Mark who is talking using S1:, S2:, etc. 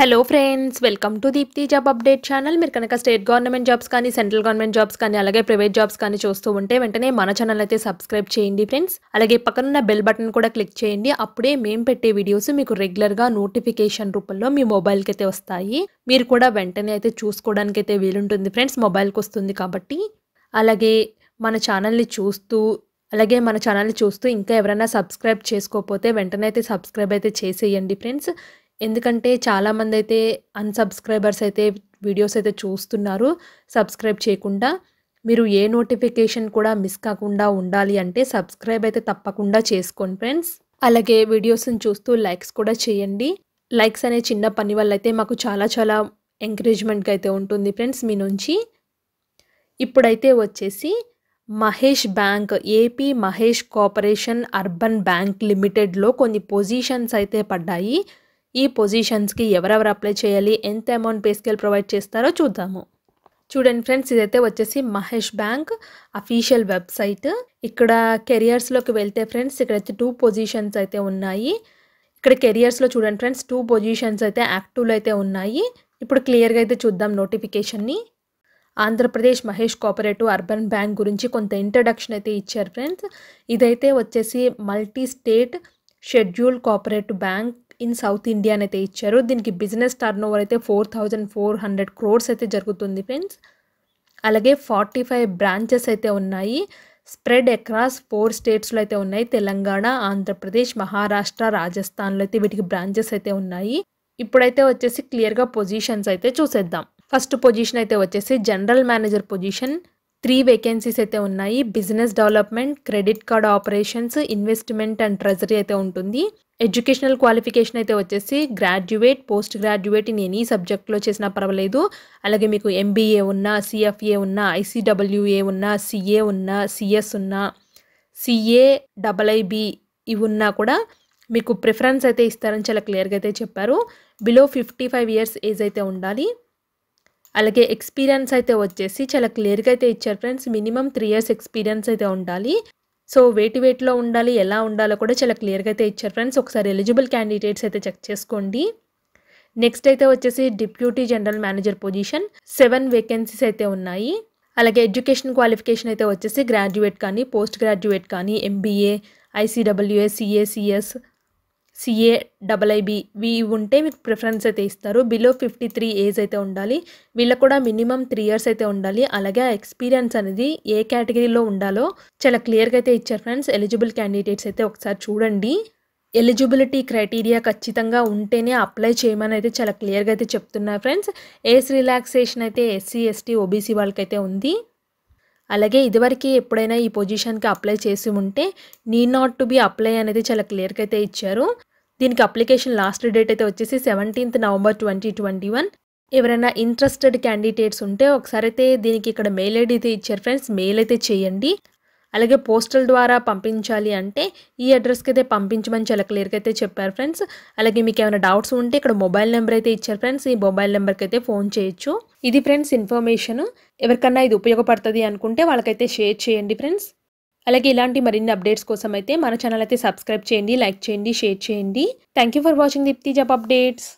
S1: hello friends welcome to Deepthi job update channel మీరు కనుక state government jobs కానీ central government jobs కానీ అలాగే ప్రైవేట్ జాబ్స్ కానీ చూస్తూ ఉంటే వెంటనే మన ఛానల్ అయితే సబ్స్క్రైబ్ చేయండి ఫ్రెండ్స్ అలాగే పక్కనున్న బెల్ బటన్ కూడా క్లిక్ చేయండి అప్పుడే మేము పెట్టే వీడియోస్ మీకు రెగ్యులర్గా నోటిఫికేషన్ రూపంలో మీ మొబైల్కి అయితే వస్తాయి మీరు కూడా వెంటనే అయితే చూసుకోవడానికి అయితే వీలుంటుంది ఫ్రెండ్స్ మొబైల్కి వస్తుంది కాబట్టి అలాగే మన ఛానల్ని చూస్తూ అలాగే మన ఛానల్ని చూస్తూ ఇంకా ఎవరైనా సబ్స్క్రైబ్ చేసుకోకపోతే వెంటనే అయితే సబ్స్క్రైబ్ అయితే చేసేయండి ఫ్రెండ్స్ ఎందుకంటే చాలామంది అయితే అన్సబ్స్క్రైబర్స్ అయితే వీడియోస్ అయితే చూస్తున్నారు సబ్స్క్రైబ్ చేయకుండా మీరు ఏ నోటిఫికేషన్ కూడా మిస్ కాకుండా ఉండాలి అంటే సబ్స్క్రైబ్ అయితే తప్పకుండా చేసుకోండి ఫ్రెండ్స్ అలాగే వీడియోస్ని చూస్తూ లైక్స్ కూడా చేయండి లైక్స్ అనే చిన్న పని వల్ల అయితే మాకు చాలా చాలా ఎంకరేజ్మెంట్గా అయితే ఉంటుంది ఫ్రెండ్స్ మీ నుంచి ఇప్పుడైతే వచ్చేసి Mahesh bank AP Mahesh cooperation urban bank లిమిటెడ్లో కొన్ని పొజిషన్స్ అయితే పడ్డాయి ఈ పొజిషన్స్కి ఎవరెవరు అప్లై చేయాలి ఎంత అమౌంట్ పే స్కేల్ ప్రొవైడ్ చేస్తారో చూద్దాము చూడండి ఫ్రెండ్స్ ఇదైతే వచ్చేసి మహేష్ బ్యాంక్ అఫీషియల్ వెబ్సైట్ ఇక్కడ కెరియర్స్లోకి వెళ్తే ఫ్రెండ్స్ ఇక్కడ అయితే టూ పొజిషన్స్ అయితే ఉన్నాయి ఇక్కడ కెరియర్స్లో చూడండి ఫ్రెండ్స్ టూ పొజిషన్స్ అయితే యాక్టివ్లో అయితే ఉన్నాయి ఇప్పుడు క్లియర్గా అయితే చూద్దాం నోటిఫికేషన్ని Andhra Pradesh Mahesh cooperative urban bank గురించి కొంత ఇంట్రడక్షన్ అయితే ఇచ్చారు ఫ్రెండ్స్ ఇదైతే వచ్చేసి multi state schedule cooperative bank in south India అని అయితే ఇచ్చారు దీనికి బిజినెస్ టర్న్ ఓవర్ అయితే four thousand four hundred crores అయితే జరుగుతుంది ఫ్రెండ్స్ అలాగే ఫార్టీ ఫైవ్ బ్రాంచెస్ అయితే ఉన్నాయి స్ప్రెడ్ అక్రాస్ ఫోర్ స్టేట్స్లో అయితే ఉన్నాయి తెలంగాణ ఆంధ్రప్రదేశ్ మహారాష్ట్ర రాజస్థాన్లో అయితే వీటికి బ్రాంచెస్ అయితే ఉన్నాయి ఇప్పుడైతే వచ్చేసి క్లియర్గా పొజిషన్స్ అయితే చూసేద్దాం ఫస్ట్ పొజిషన్ అయితే వచ్చేసి general manager position three vacancies అయితే ఉన్నాయి business development credit card operations investment and treasury అయితే ఉంటుంది ఎడ్యుకేషనల్ క్వాలిఫికేషన్ అయితే వచ్చేసి graduate post graduate in any సబ్జెక్ట్లో చేసినా పర్వాలేదు అలాగే మీకు ఎంబీఏ ఉన్నా సిఎఫ్ఏ ఉన్నా ఐసీడబ్ల్యూఏ ఉన్నా సిఏ ఉన్నా సిఎస్ ఉన్నా సిఏ డబల్ ఐబి ఇవి ఉన్నా కూడా మీకు ప్రిఫరెన్స్ అయితే ఇస్తారని చాలా క్లియర్గా అయితే చెప్పారు below fifty five years age అయితే ఉండాలి అలాగే ఎక్స్పీరియన్స్ అయితే వచ్చేసి చాలా క్లియర్గా అయితే ఇచ్చారు friends minimum three years experience అయితే ఉండాలి సో వేటి వేటిలో ఉండాలి ఎలా ఉండాలో కూడా చాలా క్లియర్గా అయితే ఇచ్చారు ఫ్రెండ్స్ ఒకసారి ఎలిజిబుల్ క్యాండిడేట్స్ అయితే చెక్ చేసుకోండి నెక్స్ట్ అయితే వచ్చేసి deputy general manager position seven vacancies అయితే ఉన్నాయి అలాగే ఎడ్యుకేషన్ క్వాలిఫికేషన్ అయితే వచ్చేసి గ్రాడ్యుయేట్ కానీ పోస్ట్ గ్రాడ్యుయేట్ కానీ MBA ICWA CA CS CA double IB ఇవి ఉంటే మీకు ప్రిఫరెన్స్ అయితే ఇస్తారు బిలో ఫిఫ్టీ త్రీ ఏజ్ అయితే ఉండాలి వీళ్ళకు కూడా మినిమం త్రీ ఇయర్స్ అయితే ఉండాలి అలాగే ఆ ఎక్స్పీరియన్స్ అనేది ఏ కేటగిరీలో ఉండాలో చాలా క్లియర్గా అయితే ఇచ్చారు ఫ్రెండ్స్ ఎలిజిబుల్ క్యాండిడేట్స్ అయితే ఒకసారి చూడండి ఎలిజిబిలిటీ క్రైటీరియా ఖచ్చితంగా ఉంటేనే అప్లై చేయమని అయితే చాలా క్లియర్గా అయితే చెప్తున్నారు ఫ్రెండ్స్ ఏస్ రిలాక్సేషన్ అయితే ఎస్సీ ఎస్టీ ఓబీసీ వాళ్ళకైతే ఉంది అలాగే ఇదివరకు ఎప్పుడైనా ఈ పొజిషన్కి అప్లై చేసి ఉంటే need not to be apply అనేది చాలా క్లియర్గా అయితే ఇచ్చారు దీనికి అప్లికేషన్ లాస్ట్ డేట్ అయితే వచ్చేసి seventeenth November twenty twenty one ఎవరైనా ఇంట్రెస్టెడ్ క్యాండిడేట్స్ ఉంటే ఒకసారి అయితే దీనికి ఇక్కడ మెయిల్ ఐడి అయితే ఇచ్చారు ఫ్రెండ్స్ మెయిల్ అయితే చేయండి అలాగే పోస్టల్ ద్వారా పంపించాలి అంటే ఈ అడ్రస్కి అయితే పంపించమని చాలా క్లియర్గా అయితే చెప్పారు ఫ్రెండ్స్ అలాగే మీకు ఏమైనా డౌట్స్ ఉంటే ఇక్కడ మొబైల్ నెంబర్ అయితే ఇచ్చారు ఫ్రెండ్స్ ఈ మొబైల్ నెంబర్కి అయితే ఫోన్ చేయొచ్చు ఇది ఫ్రెండ్స్ ఇన్ఫర్మేషన్ ఎవరికన్నా ఇది ఉపయోగపడుతుంది అనుకుంటే వాళ్ళకైతే షేర్ చేయండి ఫ్రెండ్స్ అలాగే ఇలాంటి మరిన్ని అప్డేట్స్ కోసం అయితే మన ఛానల్ అయితే సబ్స్క్రైబ్ చేయండి లైక్ చేయండి షేర్ చేయండి thank for watching Deepthi job updates